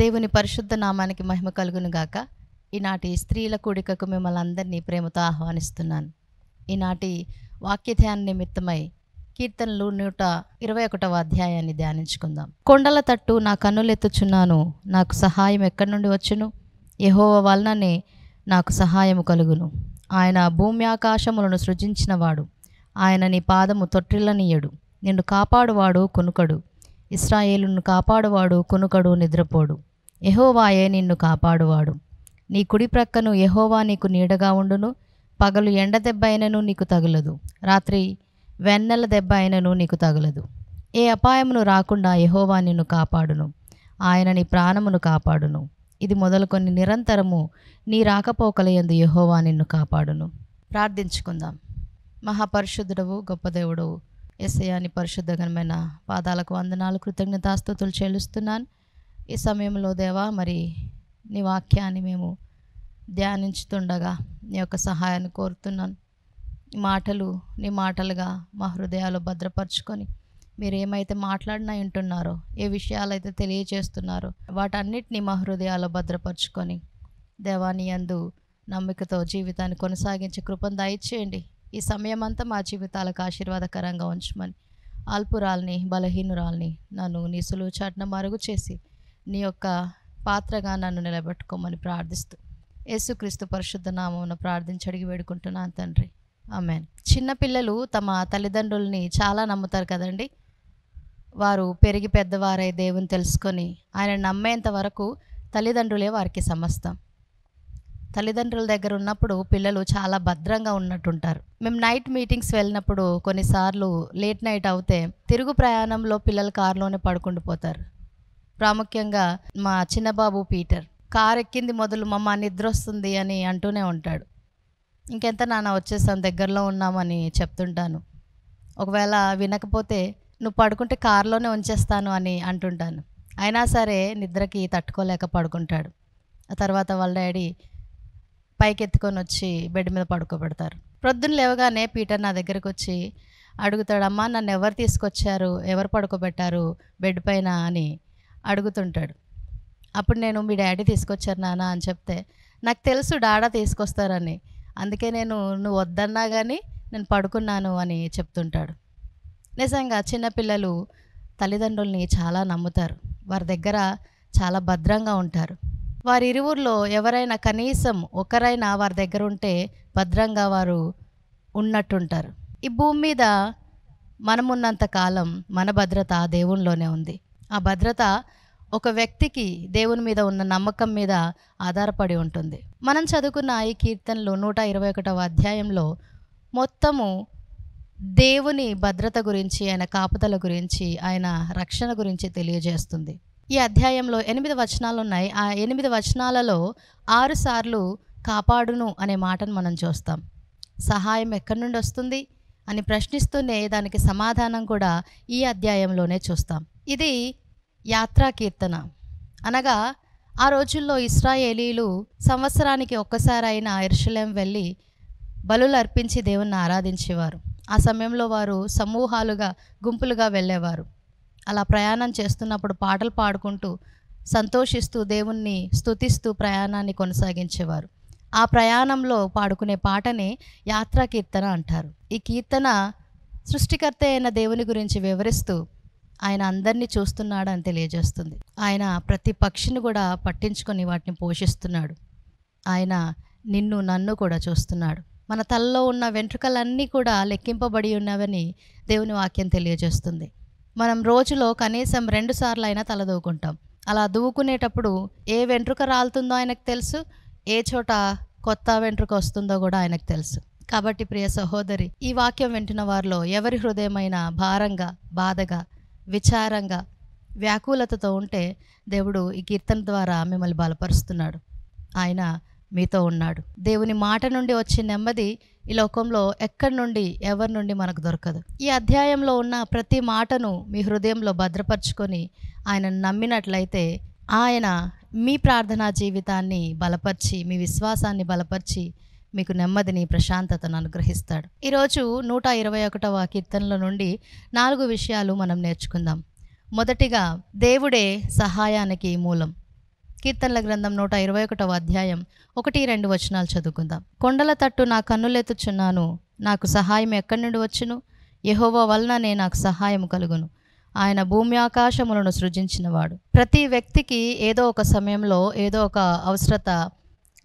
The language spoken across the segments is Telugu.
దేవుని పరిశుద్ధ నామానికి మహిమ కలుగును గాక ఈనాటి స్త్రీల కూడికకు మిమ్మల్ని అందరినీ ప్రేమతో ఆహ్వానిస్తున్నాను ఈనాటి వాక్యధ్యాన నిమిత్తమై కీర్తనలు నూట ఇరవై ఒకటవ అధ్యాయాన్ని ధ్యానించుకుందాం కొండల తట్టు నా కన్నులెత్తుచున్నాను నాకు సహాయం ఎక్కడి నుండి వచ్చును యహోవ వలననే నాకు సహాయము కలుగును ఆయన భూమి ఆకాశములను సృజించినవాడు ఆయన నీ పాదము తొట్టిల్లనీయడు నిన్ను కాపాడువాడు కొనుకడు ఇస్రాయేలును కాపాడువాడు కొనుకడు నిద్రపోడు ఎహోవాయే నిన్ను కాపాడువాడు నీ కుడి ప్రక్కను ఎహోవా నీకు నీడగా ఉండును పగలు ఎండ దెబ్బ అయినను నీకు తగులదు రాత్రి వెన్నెల దెబ్బ అయినను నీకు తగులదు ఏ అపాయమును రాకుండా ఎహోవా నిన్ను కాపాడును ఆయన నీ ప్రాణమును కాపాడును ఇది మొదలుకొని నిరంతరము నీ రాకపోకలయందు యహోవా నిన్ను కాపాడును ప్రార్థించుకుందాం మహాపరిశుద్ధుడవు గొప్ప దేవుడవు ఎస్ఐని పరిశుద్ధ ఘనమైన పాదాలకు వందనాలు కృతజ్ఞతాస్తుతులు చెల్లిస్తున్నాను ఈ సమయంలో దేవా మరి నీ వాక్యాన్ని మేము ధ్యానించుతుండగా నీ యొక్క సహాయాన్ని కోరుతున్నాను మాటలు నీ మాటలుగా మా హృదయాలు భద్రపరుచుకొని మీరు ఏమైతే మాట్లాడినా వింటున్నారో ఏ విషయాలైతే తెలియజేస్తున్నారో వాటన్నిటిని మా హృదయాలు భద్రపరుచుకొని దేవాని అందు నమ్మికతో జీవితాన్ని కొనసాగించే కృపను దయచేయండి ఈ సమయం అంతా మా జీవితాలకు ఆశీర్వాదకరంగా ఉంచమని అల్పురాల్ని బలహీనురాల్ని నన్ను నిసులు సులువు చాటున మరుగు చేసి నీ యొక్క పాత్రగా నన్ను నిలబెట్టుకోమని ప్రార్థిస్తూ యేసుక్రీస్తు పరిశుద్ధ నామమును ప్రార్థించి అడిగి వేడుకుంటున్నాను తండ్రి ఆమె చిన్నపిల్లలు తమ తల్లిదండ్రుల్ని చాలా నమ్ముతారు కదండి వారు పెరిగి పెద్దవారై దేవుని తెలుసుకొని ఆయన నమ్మేంత వరకు తల్లిదండ్రులే వారికి సమస్తం తల్లిదండ్రుల దగ్గర ఉన్నప్పుడు పిల్లలు చాలా భద్రంగా ఉన్నట్టుంటారు మేము నైట్ మీటింగ్స్ వెళ్ళినప్పుడు కొన్నిసార్లు లేట్ నైట్ అవుతే తిరుగు ప్రయాణంలో పిల్లలు కారులోనే పడుకుండిపోతారు ప్రాముఖ్యంగా మా చిన్నబాబు పీటర్ కారు ఎక్కింది మొదలు మమ్మ నిద్ర వస్తుంది అని అంటూనే ఉంటాడు ఇంకెంత నాన్న వచ్చేస్తాను దగ్గరలో ఉన్నామని చెప్తుంటాను ఒకవేళ వినకపోతే నువ్వు పడుకుంటే కారులోనే ఉంచేస్తాను అని అంటుంటాను అయినా సరే నిద్రకి తట్టుకోలేక పడుకుంటాడు ఆ తర్వాత వాళ్ళ డాడీ పైకెత్తుకొని వచ్చి బెడ్ మీద పడుకోబెడతారు ప్రొద్దున లేవగానే పీటర్ నా దగ్గరకు వచ్చి అడుగుతాడమ్మా నన్ను ఎవరు తీసుకొచ్చారు ఎవరు పడుకోబెట్టారు బెడ్ పైన అని అడుగుతుంటాడు అప్పుడు నేను మీ డాడీ తీసుకొచ్చారు నాన్న అని చెప్తే నాకు తెలుసు డాడా తీసుకొస్తారని అందుకే నేను నువ్వు వద్దన్నా కానీ నేను పడుకున్నాను అని చెప్తుంటాడు నిజంగా చిన్నపిల్లలు తల్లిదండ్రుల్ని చాలా నమ్ముతారు వారి దగ్గర చాలా భద్రంగా ఉంటారు వారిరువుల్లో ఎవరైనా కనీసం ఒకరైనా వారి దగ్గర ఉంటే భద్రంగా వారు ఉన్నట్టుంటారు ఈ భూమి మీద మనమున్నంత కాలం మన భద్రత ఆ దేవునిలోనే ఉంది ఆ భద్రత ఒక వ్యక్తికి దేవుని మీద ఉన్న నమ్మకం మీద ఆధారపడి ఉంటుంది మనం చదువుకున్న ఈ కీర్తనలు నూట ఇరవై ఒకటవ అధ్యాయంలో మొత్తము దేవుని భద్రత గురించి ఆయన కాపుదల గురించి ఆయన రక్షణ గురించి తెలియజేస్తుంది ఈ అధ్యాయంలో ఎనిమిది వచనాలు ఉన్నాయి ఆ ఎనిమిది వచనాలలో ఆరు సార్లు కాపాడును అనే మాటను మనం చూస్తాం సహాయం ఎక్కడి నుండి వస్తుంది అని ప్రశ్నిస్తూనే దానికి సమాధానం కూడా ఈ అధ్యాయంలోనే చూస్తాం ఇది యాత్రా కీర్తన అనగా ఆ రోజుల్లో ఇస్రాయేలీలు సంవత్సరానికి ఒక్కసారి అయిన ఇర్షలేం వెళ్ళి బలులు అర్పించి దేవుణ్ణి ఆరాధించేవారు ఆ సమయంలో వారు సమూహాలుగా గుంపులుగా వెళ్ళేవారు అలా ప్రయాణం చేస్తున్నప్పుడు పాటలు పాడుకుంటూ సంతోషిస్తూ దేవుణ్ణి స్థుతిస్తూ ప్రయాణాన్ని కొనసాగించేవారు ఆ ప్రయాణంలో పాడుకునే పాటనే యాత్రా కీర్తన అంటారు ఈ కీర్తన సృష్టికర్త అయిన దేవుని గురించి వివరిస్తూ ఆయన అందరినీ చూస్తున్నాడు అని తెలియజేస్తుంది ఆయన ప్రతి పక్షిని కూడా పట్టించుకొని వాటిని పోషిస్తున్నాడు ఆయన నిన్ను నన్ను కూడా చూస్తున్నాడు మన తలలో ఉన్న వెంట్రుకలన్నీ కూడా లెక్కింపబడి ఉన్నవని దేవుని వాక్యం తెలియజేస్తుంది మనం రోజులో కనీసం రెండు సార్లు అయినా తలదూకుంటాం అలా దూకునేటప్పుడు ఏ వెంట్రుక రాలుతుందో ఆయనకు తెలుసు ఏ చోట కొత్త వెంట్రుక వస్తుందో కూడా ఆయనకు తెలుసు కాబట్టి ప్రియ సహోదరి ఈ వాక్యం వింటున్న వారిలో ఎవరి హృదయమైన భారంగా బాధగా విచారంగా వ్యాకులతతో ఉంటే దేవుడు ఈ కీర్తన ద్వారా మిమ్మల్ని బలపరుస్తున్నాడు ఆయన మీతో ఉన్నాడు దేవుని మాట నుండి వచ్చే నెమ్మది ఈ లోకంలో ఎక్కడి నుండి ఎవరి నుండి మనకు దొరకదు ఈ అధ్యాయంలో ఉన్న ప్రతి మాటను మీ హృదయంలో భద్రపరుచుకొని ఆయన నమ్మినట్లయితే ఆయన మీ ప్రార్థనా జీవితాన్ని బలపరిచి మీ విశ్వాసాన్ని బలపరిచి మీకు నెమ్మదిని ప్రశాంతతను అనుగ్రహిస్తాడు ఈరోజు నూట ఇరవై ఒకటవ కీర్తనల నుండి నాలుగు విషయాలు మనం నేర్చుకుందాం మొదటిగా దేవుడే సహాయానికి మూలం కీర్తనల గ్రంథం నూట ఇరవై ఒకటవ అధ్యాయం ఒకటి రెండు వచనాలు చదువుకుందాం కొండల తట్టు నా కన్నులెత్తుచున్నాను నాకు సహాయం ఎక్కడి నుండి వచ్చును యహోవా వలన నే నాకు సహాయం కలుగును ఆయన భూమి ఆకాశములను సృజించినవాడు ప్రతి వ్యక్తికి ఏదో ఒక సమయంలో ఏదో ఒక అవసరత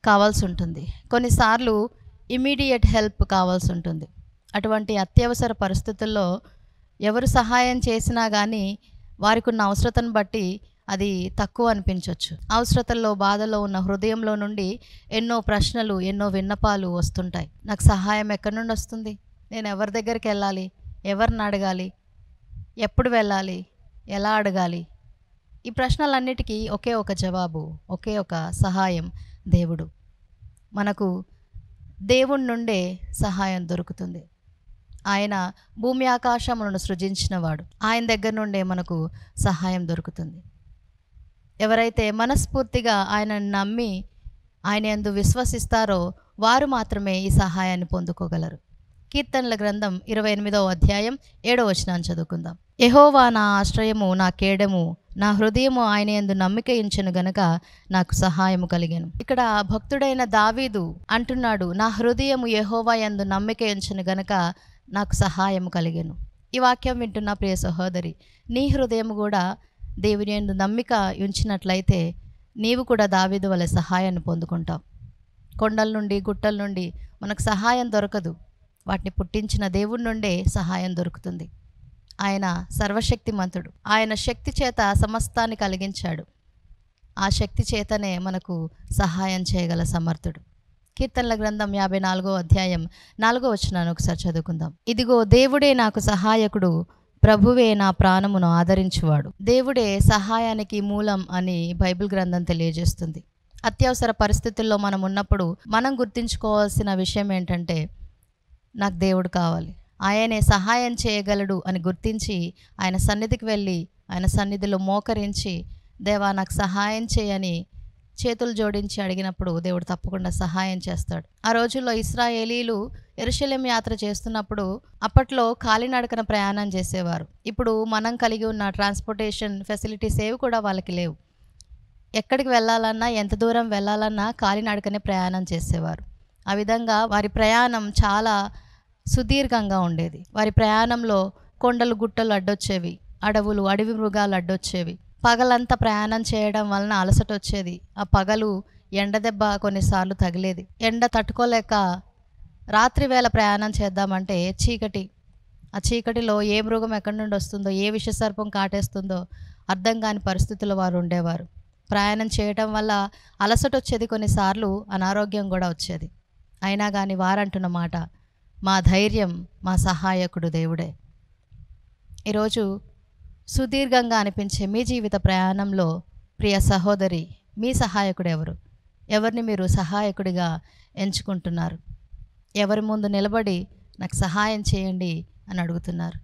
కావాల్సి ఉంటుంది కొన్నిసార్లు ఇమీడియట్ హెల్ప్ కావాల్సి ఉంటుంది అటువంటి అత్యవసర పరిస్థితుల్లో ఎవరు సహాయం చేసినా కానీ వారికి ఉన్న అవసరతను బట్టి అది తక్కువ అనిపించవచ్చు అవసరతల్లో బాధలో ఉన్న హృదయంలో నుండి ఎన్నో ప్రశ్నలు ఎన్నో విన్నపాలు వస్తుంటాయి నాకు సహాయం ఎక్కడి నుండి వస్తుంది నేను ఎవరి దగ్గరికి వెళ్ళాలి ఎవరిని అడగాలి ఎప్పుడు వెళ్ళాలి ఎలా అడగాలి ఈ ప్రశ్నలన్నిటికీ ఒకే ఒక జవాబు ఒకే ఒక సహాయం దేవుడు మనకు దేవుడి నుండే సహాయం దొరుకుతుంది ఆయన భూమి ఆకాశములను సృజించినవాడు ఆయన దగ్గర నుండే మనకు సహాయం దొరుకుతుంది ఎవరైతే మనస్ఫూర్తిగా ఆయనను నమ్మి ఆయన ఎందు విశ్వసిస్తారో వారు మాత్రమే ఈ సహాయాన్ని పొందుకోగలరు కీర్తనల గ్రంథం ఇరవై ఎనిమిదవ అధ్యాయం ఏడవ వచనాన్ని చదువుకుందాం యహోవా నా ఆశ్రయము నా కేడము నా హృదయము ఆయన ఎందు నమ్మిక ఇంచను గనక నాకు సహాయము కలిగాను ఇక్కడ భక్తుడైన దావీదు అంటున్నాడు నా హృదయము యహోవా ఎందు నమ్మిక ఇంచను గనక నాకు సహాయము కలిగాను ఈ వాక్యం వింటున్న ప్రియ సహోదరి నీ హృదయం కూడా దేవుని ఎందు నమ్మిక ఉంచినట్లయితే నీవు కూడా దావిదు వల్ల సహాయాన్ని పొందుకుంటావు కొండల నుండి గుట్టల నుండి మనకు సహాయం దొరకదు వాటిని పుట్టించిన దేవుడి నుండే సహాయం దొరుకుతుంది ఆయన సర్వశక్తిమంతుడు ఆయన శక్తి చేత సమస్తాన్ని కలిగించాడు ఆ శక్తి చేతనే మనకు సహాయం చేయగల సమర్థుడు కీర్తనల గ్రంథం యాభై నాలుగో అధ్యాయం నాలుగో వచ్చినాను ఒకసారి చదువుకుందాం ఇదిగో దేవుడే నాకు సహాయకుడు ప్రభువే నా ప్రాణమును ఆదరించువాడు దేవుడే సహాయానికి మూలం అని బైబిల్ గ్రంథం తెలియజేస్తుంది అత్యవసర పరిస్థితుల్లో మనం ఉన్నప్పుడు మనం గుర్తించుకోవాల్సిన విషయం ఏంటంటే నాకు దేవుడు కావాలి ఆయనే సహాయం చేయగలడు అని గుర్తించి ఆయన సన్నిధికి వెళ్ళి ఆయన సన్నిధిలో మోకరించి దేవా నాకు సహాయం చేయని చేతులు జోడించి అడిగినప్పుడు దేవుడు తప్పకుండా సహాయం చేస్తాడు ఆ రోజుల్లో ఇస్రాయేలీలు ఎరుశల్యం యాత్ర చేస్తున్నప్పుడు అప్పట్లో కాలినడకన ప్రయాణం చేసేవారు ఇప్పుడు మనం కలిగి ఉన్న ట్రాన్స్పోర్టేషన్ ఫెసిలిటీస్ ఏవి కూడా వాళ్ళకి లేవు ఎక్కడికి వెళ్ళాలన్నా ఎంత దూరం వెళ్ళాలన్నా కాలినడకనే ప్రయాణం చేసేవారు ఆ విధంగా వారి ప్రయాణం చాలా సుదీర్ఘంగా ఉండేది వారి ప్రయాణంలో కొండలు గుట్టలు అడ్డొచ్చేవి అడవులు అడవి మృగాలు అడ్డొచ్చేవి పగలంతా ప్రయాణం చేయడం వలన అలసట వచ్చేది ఆ పగలు ఎండ దెబ్బ కొన్నిసార్లు తగిలేది ఎండ తట్టుకోలేక రాత్రి వేళ ప్రయాణం చేద్దామంటే చీకటి ఆ చీకటిలో ఏ మృగం ఎక్కడి నుండి వస్తుందో ఏ విష సర్పం కాటేస్తుందో అర్థం కాని పరిస్థితుల్లో వారు ఉండేవారు ప్రయాణం చేయటం వల్ల అలసట వచ్చేది కొన్నిసార్లు అనారోగ్యం కూడా వచ్చేది అయినా కానీ వారంటున్న మాట మా ధైర్యం మా సహాయకుడు దేవుడే ఈరోజు సుదీర్ఘంగా అనిపించే మీ జీవిత ప్రయాణంలో ప్రియ సహోదరి మీ సహాయకుడు ఎవరు ఎవరిని మీరు సహాయకుడిగా ఎంచుకుంటున్నారు ఎవరి ముందు నిలబడి నాకు సహాయం చేయండి అని అడుగుతున్నారు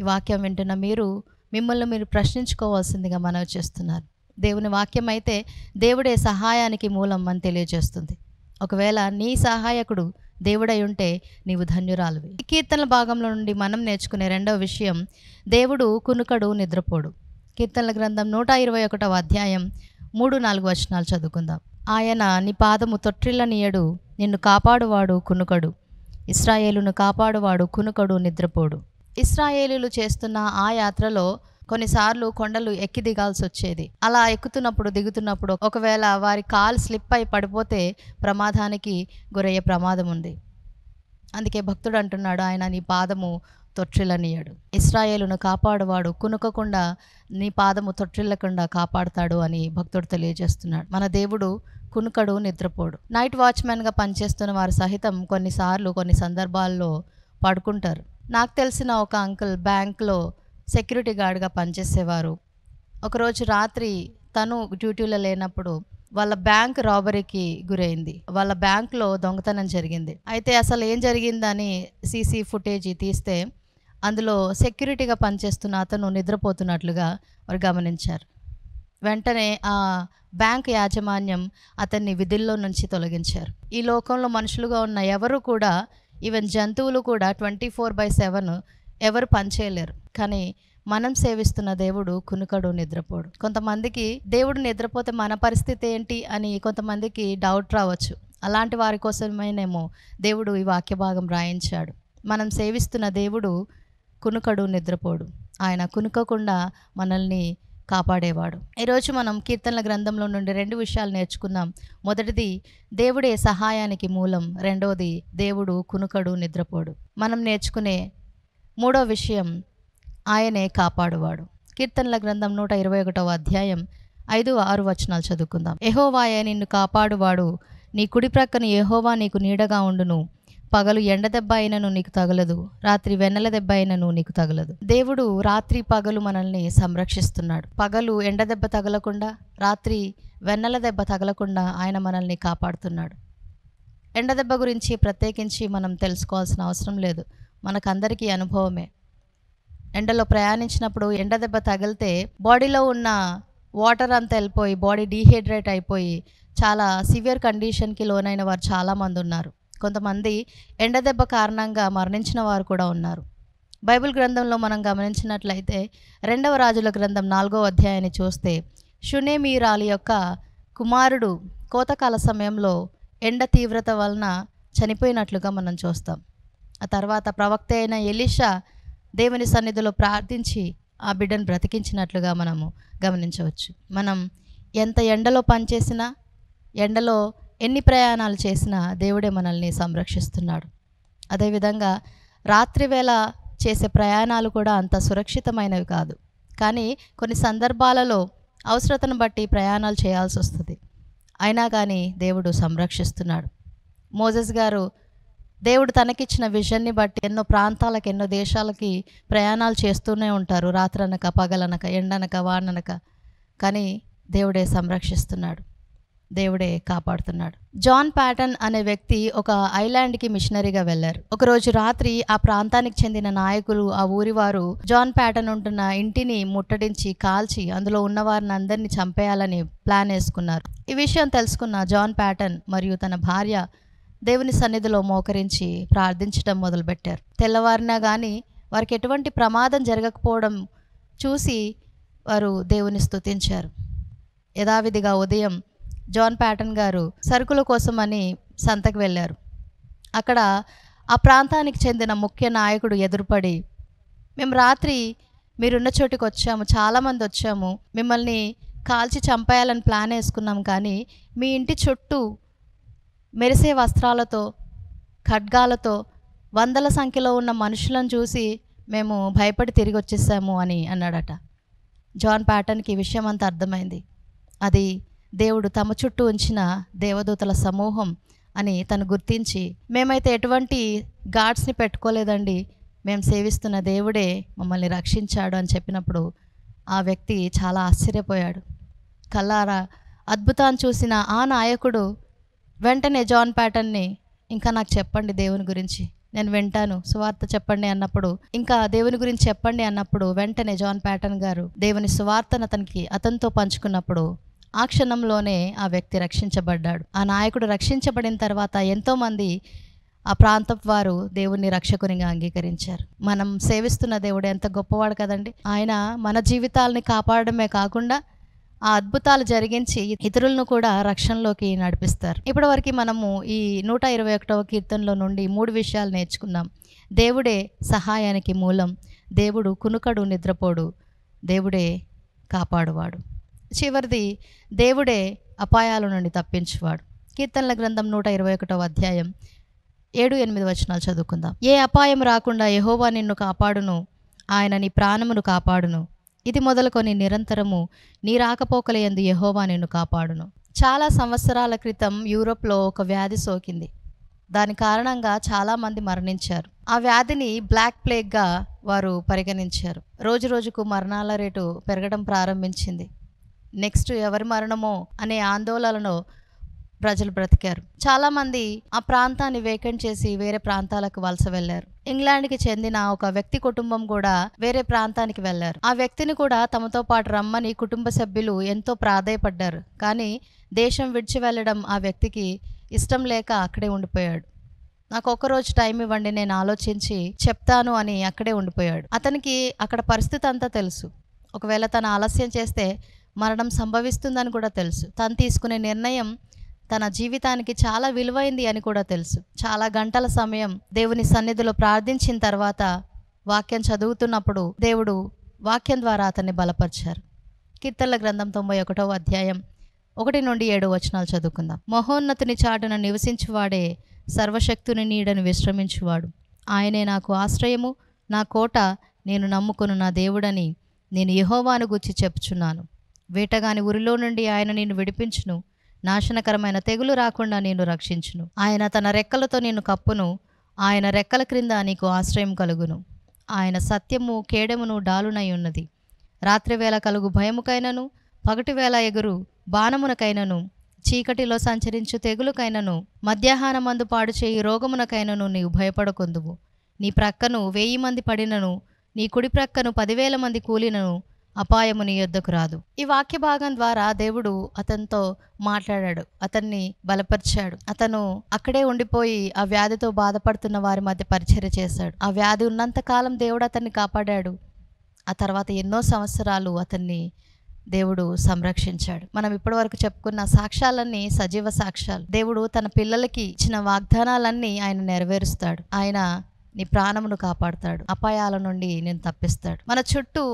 ఈ వాక్యం వింటున్న మీరు మిమ్మల్ని మీరు ప్రశ్నించుకోవాల్సిందిగా మనవి చేస్తున్నారు దేవుని వాక్యం అయితే దేవుడే సహాయానికి మూలం అని తెలియజేస్తుంది ఒకవేళ నీ సహాయకుడు దేవుడై ఉంటే నీవు ధన్యురాలువి కీర్తనల భాగంలో నుండి మనం నేర్చుకునే రెండవ విషయం దేవుడు కునుకడు నిద్రపోడు కీర్తనల గ్రంథం నూట ఇరవై ఒకటవ అధ్యాయం మూడు నాలుగు వచనాలు చదువుకుందాం ఆయన నీ పాదము తొట్టిళ్ళనీయడు నిన్ను కాపాడువాడు కునుకడు ఇస్రాయేలును కాపాడువాడు కునుకడు నిద్రపోడు ఇస్రాయేలీలు చేస్తున్న ఆ యాత్రలో కొన్నిసార్లు కొండలు ఎక్కి దిగాల్సి వచ్చేది అలా ఎక్కుతున్నప్పుడు దిగుతున్నప్పుడు ఒకవేళ వారి కాలు స్లిప్ అయి పడిపోతే ప్రమాదానికి గురయ్యే ప్రమాదం ఉంది అందుకే భక్తుడు అంటున్నాడు ఆయన నీ పాదము తొట్టిల్లనీయడు ఇస్రాయేలును కాపాడువాడు కునుకకుండా నీ పాదము తొట్టిల్లకుండా కాపాడుతాడు అని భక్తుడు తెలియజేస్తున్నాడు మన దేవుడు కునుకడు నిద్రపోడు నైట్ వాచ్మెన్గా పనిచేస్తున్న వారు సహితం కొన్నిసార్లు కొన్ని సందర్భాల్లో పడుకుంటారు నాకు తెలిసిన ఒక అంకుల్ బ్యాంక్లో సెక్యూరిటీ గార్డ్గా పనిచేసేవారు ఒకరోజు రాత్రి తను డ్యూటీలో లేనప్పుడు వాళ్ళ బ్యాంక్ రాబరీకి గురైంది వాళ్ళ బ్యాంక్లో దొంగతనం జరిగింది అయితే అసలు ఏం జరిగిందని సీసీ ఫుటేజ్ తీస్తే అందులో సెక్యూరిటీగా పనిచేస్తున్న అతను నిద్రపోతున్నట్లుగా వారు గమనించారు వెంటనే ఆ బ్యాంక్ యాజమాన్యం అతన్ని విధుల్లో నుంచి తొలగించారు ఈ లోకంలో మనుషులుగా ఉన్న ఎవరు కూడా ఈవెన్ జంతువులు కూడా ట్వంటీ ఫోర్ బై సెవెన్ ఎవరు పనిచేయలేరు కానీ మనం సేవిస్తున్న దేవుడు కునుకడు నిద్రపోడు కొంతమందికి దేవుడు నిద్రపోతే మన పరిస్థితి ఏంటి అని కొంతమందికి డౌట్ రావచ్చు అలాంటి వారి కోసమేనేమో దేవుడు ఈ వాక్య భాగం రాయించాడు మనం సేవిస్తున్న దేవుడు కునుకడు నిద్రపోడు ఆయన కునుకకుండా మనల్ని కాపాడేవాడు ఈరోజు మనం కీర్తనల గ్రంథంలో నుండి రెండు విషయాలు నేర్చుకుందాం మొదటిది దేవుడే సహాయానికి మూలం రెండవది దేవుడు కునుకడు నిద్రపోడు మనం నేర్చుకునే మూడో విషయం ఆయనే కాపాడువాడు కీర్తనల గ్రంథం నూట ఇరవై ఒకటవ అధ్యాయం ఐదు ఆరు వచనాలు చదువుకుందాం ఎహోవాయే నిన్ను కాపాడువాడు నీ కుడి ప్రక్కన ఎహోవా నీకు నీడగా ఉండును పగలు ఎండ దెబ్బ అయినను నీకు తగలదు రాత్రి వెన్నెల దెబ్బ అయినను నీకు తగలదు దేవుడు రాత్రి పగలు మనల్ని సంరక్షిస్తున్నాడు పగలు ఎండ దెబ్బ తగలకుండా రాత్రి వెన్నెల దెబ్బ తగలకుండా ఆయన మనల్ని కాపాడుతున్నాడు ఎండ దెబ్బ గురించి ప్రత్యేకించి మనం తెలుసుకోవాల్సిన అవసరం లేదు మనకందరికీ అనుభవమే ఎండలో ప్రయాణించినప్పుడు ఎండ దెబ్బ తగిలితే బాడీలో ఉన్న వాటర్ అంతా వెళ్ళిపోయి బాడీ డీహైడ్రేట్ అయిపోయి చాలా సివియర్ కండిషన్కి లోనైన వారు చాలామంది ఉన్నారు కొంతమంది ఎండదెబ్బ కారణంగా మరణించిన వారు కూడా ఉన్నారు బైబిల్ గ్రంథంలో మనం గమనించినట్లయితే రెండవ రాజుల గ్రంథం నాలుగో అధ్యాయాన్ని చూస్తే షునేమీరాలి యొక్క కుమారుడు కోతకాల సమయంలో ఎండ తీవ్రత వలన చనిపోయినట్లుగా మనం చూస్తాం ఆ తర్వాత ప్రవక్త అయిన ఎలిషా దేవుని సన్నిధిలో ప్రార్థించి ఆ బిడ్డను బ్రతికించినట్లుగా మనము గమనించవచ్చు మనం ఎంత ఎండలో పనిచేసినా ఎండలో ఎన్ని ప్రయాణాలు చేసినా దేవుడే మనల్ని సంరక్షిస్తున్నాడు అదేవిధంగా రాత్రివేళ చేసే ప్రయాణాలు కూడా అంత సురక్షితమైనవి కాదు కానీ కొన్ని సందర్భాలలో అవసరతను బట్టి ప్రయాణాలు చేయాల్సి వస్తుంది అయినా కానీ దేవుడు సంరక్షిస్తున్నాడు మోజెస్ గారు దేవుడు తనకిచ్చిన విజన్ని బట్టి ఎన్నో ప్రాంతాలకు ఎన్నో దేశాలకి ప్రయాణాలు చేస్తూనే ఉంటారు రాత్రనక పగలనక ఎండనక వాననక కానీ దేవుడే సంరక్షిస్తున్నాడు దేవుడే కాపాడుతున్నాడు జాన్ ప్యాటన్ అనే వ్యక్తి ఒక ఐలాండ్కి మిషనరీగా వెళ్ళారు ఒకరోజు రాత్రి ఆ ప్రాంతానికి చెందిన నాయకులు ఆ ఊరివారు జాన్ ప్యాటన్ ఉంటున్న ఇంటిని ముట్టడించి కాల్చి అందులో ఉన్న వారిని అందరినీ చంపేయాలని ప్లాన్ వేసుకున్నారు ఈ విషయం తెలుసుకున్న జాన్ ప్యాటన్ మరియు తన భార్య దేవుని సన్నిధిలో మోకరించి ప్రార్థించడం మొదలుపెట్టారు తెల్లవారినా కానీ వారికి ఎటువంటి ప్రమాదం జరగకపోవడం చూసి వారు దేవుని స్థుతించారు యథావిధిగా ఉదయం జాన్ ప్యాటన్ గారు సరుకుల కోసమని సంతకు వెళ్ళారు అక్కడ ఆ ప్రాంతానికి చెందిన ముఖ్య నాయకుడు ఎదురుపడి మేము రాత్రి మీరున్న చోటుకి వచ్చాము చాలామంది వచ్చాము మిమ్మల్ని కాల్చి చంపేయాలని ప్లాన్ వేసుకున్నాం కానీ మీ ఇంటి చుట్టూ మెరిసే వస్త్రాలతో ఖడ్గాలతో వందల సంఖ్యలో ఉన్న మనుషులను చూసి మేము భయపడి తిరిగి వచ్చేసాము అని అన్నాడట జాన్ ప్యాటన్కి విషయం అంతా అర్థమైంది అది దేవుడు తమ చుట్టూ ఉంచిన దేవదూతల సమూహం అని తను గుర్తించి మేమైతే ఎటువంటి గాడ్స్ని పెట్టుకోలేదండి మేము సేవిస్తున్న దేవుడే మమ్మల్ని రక్షించాడు అని చెప్పినప్పుడు ఆ వ్యక్తి చాలా ఆశ్చర్యపోయాడు కల్లారా అద్భుతాన్ని చూసిన ఆ నాయకుడు వెంటనే జాన్ ప్యాటర్న్ని ఇంకా నాకు చెప్పండి దేవుని గురించి నేను వింటాను సువార్త చెప్పండి అన్నప్పుడు ఇంకా దేవుని గురించి చెప్పండి అన్నప్పుడు వెంటనే జాన్ ప్యాటర్న్ గారు దేవుని సువార్తను అతనికి అతనితో పంచుకున్నప్పుడు ఆ క్షణంలోనే ఆ వ్యక్తి రక్షించబడ్డాడు ఆ నాయకుడు రక్షించబడిన తర్వాత ఎంతోమంది ఆ ప్రాంతం వారు దేవుణ్ణి రక్షకునిగా అంగీకరించారు మనం సేవిస్తున్న దేవుడు ఎంత గొప్పవాడు కదండి ఆయన మన జీవితాలని కాపాడమే కాకుండా ఆ అద్భుతాలు జరిగించి ఇతరులను కూడా రక్షణలోకి నడిపిస్తారు ఇప్పటివరకు మనము ఈ నూట ఇరవై ఒకటవ కీర్తనలో నుండి మూడు విషయాలు నేర్చుకున్నాం దేవుడే సహాయానికి మూలం దేవుడు కునుకడు నిద్రపోడు దేవుడే కాపాడువాడు చివరిది దేవుడే అపాయాల నుండి తప్పించువాడు కీర్తనల గ్రంథం నూట ఇరవై ఒకటవ అధ్యాయం ఏడు ఎనిమిది వచనాలు చదువుకుందాం ఏ అపాయం రాకుండా యహోవా నిన్ను కాపాడును ఆయన నీ ప్రాణమును కాపాడును ఇది మొదలుకొని నిరంతరము నీ రాకపోకలేందు యహోవా నిన్ను కాపాడును చాలా సంవత్సరాల క్రితం యూరోప్లో ఒక వ్యాధి సోకింది దాని కారణంగా చాలామంది మరణించారు ఆ వ్యాధిని బ్లాక్ ప్లేగ్గా వారు పరిగణించారు రోజు రోజుకు మరణాల రేటు పెరగడం ప్రారంభించింది నెక్స్ట్ ఎవరి మరణమో అనే ఆందోళనలో ప్రజలు బ్రతికారు చాలామంది ఆ ప్రాంతాన్ని వేకెంట్ చేసి వేరే ప్రాంతాలకు వలస వెళ్ళారు ఇంగ్లాండ్కి చెందిన ఒక వ్యక్తి కుటుంబం కూడా వేరే ప్రాంతానికి వెళ్లారు ఆ వ్యక్తిని కూడా తమతో పాటు రమ్మని కుటుంబ సభ్యులు ఎంతో ప్రాధాయపడ్డారు కానీ దేశం విడిచి వెళ్ళడం ఆ వ్యక్తికి ఇష్టం లేక అక్కడే ఉండిపోయాడు నాకు ఒక రోజు టైం ఇవ్వండి నేను ఆలోచించి చెప్తాను అని అక్కడే ఉండిపోయాడు అతనికి అక్కడ పరిస్థితి అంతా తెలుసు ఒకవేళ తను ఆలస్యం చేస్తే మరణం సంభవిస్తుందని కూడా తెలుసు తను తీసుకునే నిర్ణయం తన జీవితానికి చాలా విలువైంది అని కూడా తెలుసు చాలా గంటల సమయం దేవుని సన్నిధిలో ప్రార్థించిన తర్వాత వాక్యం చదువుతున్నప్పుడు దేవుడు వాక్యం ద్వారా అతన్ని బలపరిచారు కీర్తనల గ్రంథం తొంభై ఒకటో అధ్యాయం ఒకటి నుండి ఏడు వచనాలు చదువుకుందాం మహోన్నతిని చాటున నివసించువాడే సర్వశక్తుని నీడను విశ్రమించువాడు ఆయనే నాకు ఆశ్రయము నా కోట నేను నమ్ముకును నా దేవుడని నేను యహోవాను గుచ్చి చెప్పుచున్నాను వేటగాని ఊరిలో నుండి ఆయన నిన్ను విడిపించును నాశనకరమైన తెగులు రాకుండా నిన్ను రక్షించును ఆయన తన రెక్కలతో నిన్ను కప్పును ఆయన రెక్కల క్రింద నీకు ఆశ్రయం కలుగును ఆయన సత్యము కేడమును డాలునై ఉన్నది రాత్రివేళ కలుగు భయముకైనను పగటివేళ ఎగురు బాణమునకైనను చీకటిలో సంచరించు తెగులుకైనను మందు పాడు చేయి రోగమునకైనను నీవు భయపడకొందువు నీ ప్రక్కను వెయ్యి మంది పడినను నీ కుడి ప్రక్కను పదివేల మంది కూలినను అపాయము నీ యొద్దకు రాదు ఈ వాక్య భాగం ద్వారా దేవుడు అతనితో మాట్లాడాడు అతన్ని బలపరిచాడు అతను అక్కడే ఉండిపోయి ఆ వ్యాధితో బాధపడుతున్న వారి మధ్య పరిచర్య చేశాడు ఆ వ్యాధి ఉన్నంత కాలం దేవుడు అతన్ని కాపాడాడు ఆ తర్వాత ఎన్నో సంవత్సరాలు అతన్ని దేవుడు సంరక్షించాడు మనం ఇప్పటి వరకు చెప్పుకున్న సాక్ష్యాలన్నీ సజీవ సాక్ష్యాలు దేవుడు తన పిల్లలకి ఇచ్చిన వాగ్దానాలన్నీ ఆయన నెరవేరుస్తాడు ఆయన నీ ప్రాణమును కాపాడుతాడు అపాయాల నుండి నేను తప్పిస్తాడు మన చుట్టూ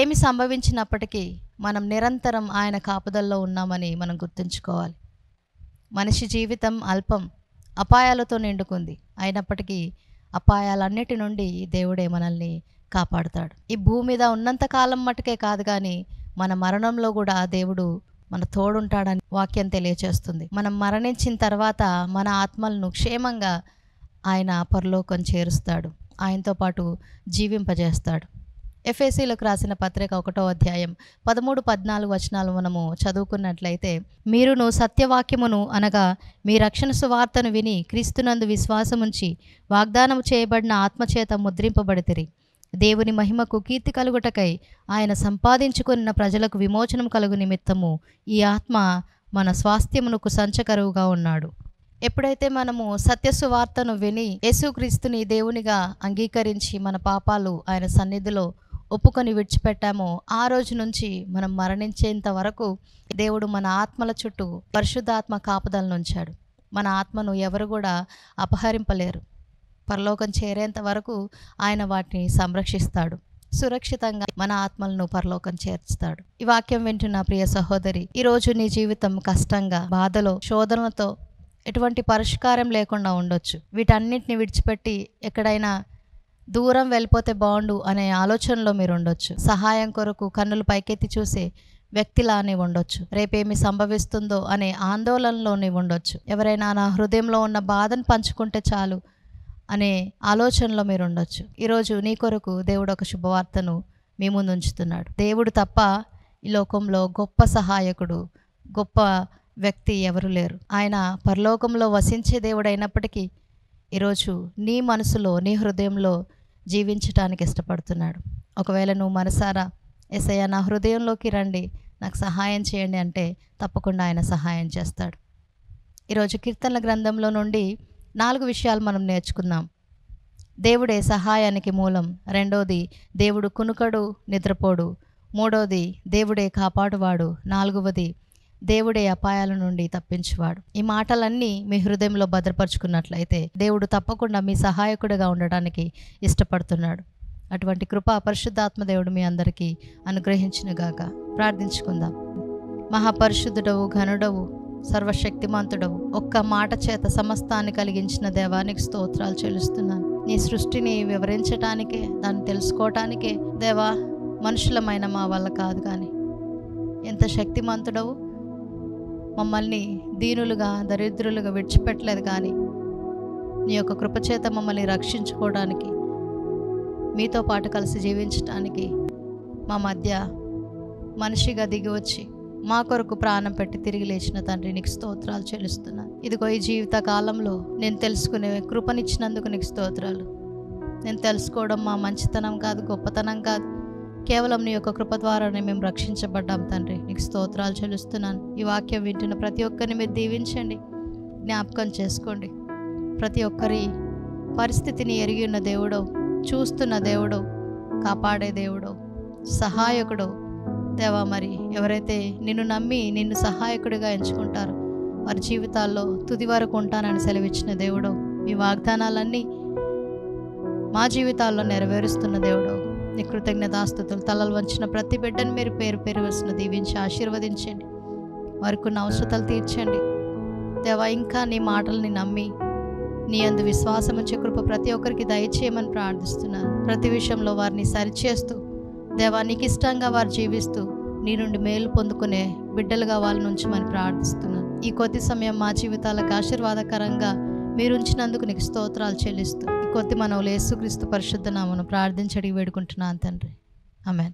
ఏమి సంభవించినప్పటికీ మనం నిరంతరం ఆయన కాపుదల్లో ఉన్నామని మనం గుర్తుంచుకోవాలి మనిషి జీవితం అల్పం అపాయాలతో నిండుకుంది అయినప్పటికీ అపాయాలన్నిటి నుండి దేవుడే మనల్ని కాపాడుతాడు ఈ భూమి మీద ఉన్నంతకాలం మటుకే కాదు కానీ మన మరణంలో కూడా దేవుడు మన తోడుంటాడని వాక్యం తెలియచేస్తుంది మనం మరణించిన తర్వాత మన ఆత్మలను క్షేమంగా ఆయన పరలోకం చేరుస్తాడు ఆయనతో పాటు జీవింపజేస్తాడు ఎఫ్ఏసీలకు రాసిన పత్రిక ఒకటో అధ్యాయం పదమూడు పద్నాలుగు వచనాలు మనము చదువుకున్నట్లయితే మీరును సత్యవాక్యమును అనగా మీ రక్షణ సువార్తను విని క్రీస్తునందు విశ్వాసముంచి వాగ్దానం చేయబడిన ఆత్మచేత ముద్రింపబడితిరి దేవుని మహిమకు కీర్తి కలుగుటకై ఆయన సంపాదించుకున్న ప్రజలకు విమోచనం కలుగు నిమిత్తము ఈ ఆత్మ మన స్వాస్థ్యమునకు సంచకరువుగా ఉన్నాడు ఎప్పుడైతే మనము సత్యసువార్తను విని యేసుక్రీస్తుని దేవునిగా అంగీకరించి మన పాపాలు ఆయన సన్నిధిలో ఒప్పుకొని విడిచిపెట్టామో ఆ రోజు నుంచి మనం మరణించేంత వరకు దేవుడు మన ఆత్మల చుట్టూ పరిశుద్ధాత్మ కాపుదలను ఉంచాడు మన ఆత్మను ఎవరు కూడా అపహరింపలేరు పరలోకం చేరేంత వరకు ఆయన వాటిని సంరక్షిస్తాడు సురక్షితంగా మన ఆత్మలను పరలోకం చేర్చుతాడు ఈ వాక్యం వింటున్న ప్రియ సహోదరి ఈరోజు నీ జీవితం కష్టంగా బాధలో శోధనలతో ఎటువంటి పరిష్కారం లేకుండా ఉండొచ్చు వీటన్నిటిని విడిచిపెట్టి ఎక్కడైనా దూరం వెళ్ళిపోతే బాగుండు అనే ఆలోచనలో మీరు ఉండొచ్చు సహాయం కొరకు కన్నులు పైకెత్తి చూసే వ్యక్తిలానే ఉండొచ్చు రేపేమి సంభవిస్తుందో అనే ఆందోళనలోనే ఉండొచ్చు ఎవరైనా నా హృదయంలో ఉన్న బాధను పంచుకుంటే చాలు అనే ఆలోచనలో మీరు ఉండొచ్చు ఈరోజు నీ కొరకు దేవుడు ఒక శుభవార్తను మీ ముందు ఉంచుతున్నాడు దేవుడు తప్ప ఈ లోకంలో గొప్ప సహాయకుడు గొప్ప వ్యక్తి ఎవరు లేరు ఆయన పరలోకంలో వసించే దేవుడైనప్పటికీ ఈరోజు నీ మనసులో నీ హృదయంలో జీవించటానికి ఇష్టపడుతున్నాడు ఒకవేళ నువ్వు మనసారా ఎస్ఐ నా హృదయంలోకి రండి నాకు సహాయం చేయండి అంటే తప్పకుండా ఆయన సహాయం చేస్తాడు ఈరోజు కీర్తనల గ్రంథంలో నుండి నాలుగు విషయాలు మనం నేర్చుకుందాం దేవుడే సహాయానికి మూలం రెండోది దేవుడు కునుకడు నిద్రపోడు మూడోది దేవుడే కాపాడువాడు నాలుగవది దేవుడే అపాయాల నుండి తప్పించువాడు ఈ మాటలన్నీ మీ హృదయంలో భద్రపరుచుకున్నట్లయితే దేవుడు తప్పకుండా మీ సహాయకుడిగా ఉండడానికి ఇష్టపడుతున్నాడు అటువంటి కృప పరిశుద్ధాత్మదేవుడు దేవుడు మీ అందరికీ అనుగ్రహించినగాక ప్రార్థించుకుందాం మహాపరిశుద్ధుడవు ఘనుడవు సర్వశక్తిమంతుడవు ఒక్క మాట చేత సమస్తాన్ని కలిగించిన దేవానికి స్తోత్రాలు చెల్లిస్తున్నాను నీ సృష్టిని వివరించటానికే దాన్ని తెలుసుకోవటానికే దేవా మనుషులమైన మా వల్ల కాదు కానీ ఎంత శక్తిమంతుడవు మమ్మల్ని దీనులుగా దరిద్రులుగా విడిచిపెట్టలేదు కానీ నీ యొక్క కృపచేత మమ్మల్ని రక్షించుకోవడానికి మీతో పాటు కలిసి జీవించడానికి మా మధ్య మనిషిగా దిగి వచ్చి మా కొరకు ప్రాణం పెట్టి తిరిగి లేచిన తండ్రి నీకు స్తోత్రాలు చెల్లిస్తున్నాను ఇదిగో ఈ జీవిత కాలంలో నేను తెలుసుకునే కృపనిచ్చినందుకు నీకు స్తోత్రాలు నేను తెలుసుకోవడం మా మంచితనం కాదు గొప్పతనం కాదు కేవలం నీ యొక్క కృప ద్వారానే మేము రక్షించబడ్డాం తండ్రి నీకు స్తోత్రాలు చెల్లిస్తున్నాను ఈ వాక్యం వింటున్న ప్రతి ఒక్కరిని మీరు దీవించండి జ్ఞాపకం చేసుకోండి ప్రతి ఒక్కరి పరిస్థితిని ఎరిగి ఉన్న దేవుడో చూస్తున్న దేవుడో కాపాడే దేవుడో సహాయకుడు దేవా మరి ఎవరైతే నిన్ను నమ్మి నిన్ను సహాయకుడిగా ఎంచుకుంటారు వారి జీవితాల్లో తుది వరకు ఉంటానని సెలవిచ్చిన దేవుడు మీ వాగ్దానాలన్నీ మా జీవితాల్లో నెరవేరుస్తున్న దేవుడు నీ కృతజ్ఞతాస్థుతులు తలలు వంచిన ప్రతి బిడ్డను మీరు పేరు పేరు వేసిన దీవించి ఆశీర్వదించండి వారి కొన్ని అవసరతలు తీర్చండి దేవా ఇంకా నీ మాటల్ని నమ్మి నీ అందు విశ్వాసం వచ్చే కృప ప్రతి ఒక్కరికి దయచేయమని ప్రార్థిస్తున్నాను ప్రతి విషయంలో వారిని సరిచేస్తూ దేవా నీకు ఇష్టంగా వారు జీవిస్తూ నీ నుండి మేలు పొందుకునే బిడ్డలుగా వాళ్ళ నుంచి మనం ప్రార్థిస్తున్నాను ఈ కొద్ది సమయం మా జీవితాలకు ఆశీర్వాదకరంగా మీరు ఉంచినందుకు నీకు స్తోత్రాలు చెల్లిస్తూ కొద్ది మనవులు యేసుక్రీస్తు పరిశుద్ధ నామను ప్రార్థించడి వేడుకుంటున్నాను తండ్రి ఆమెన్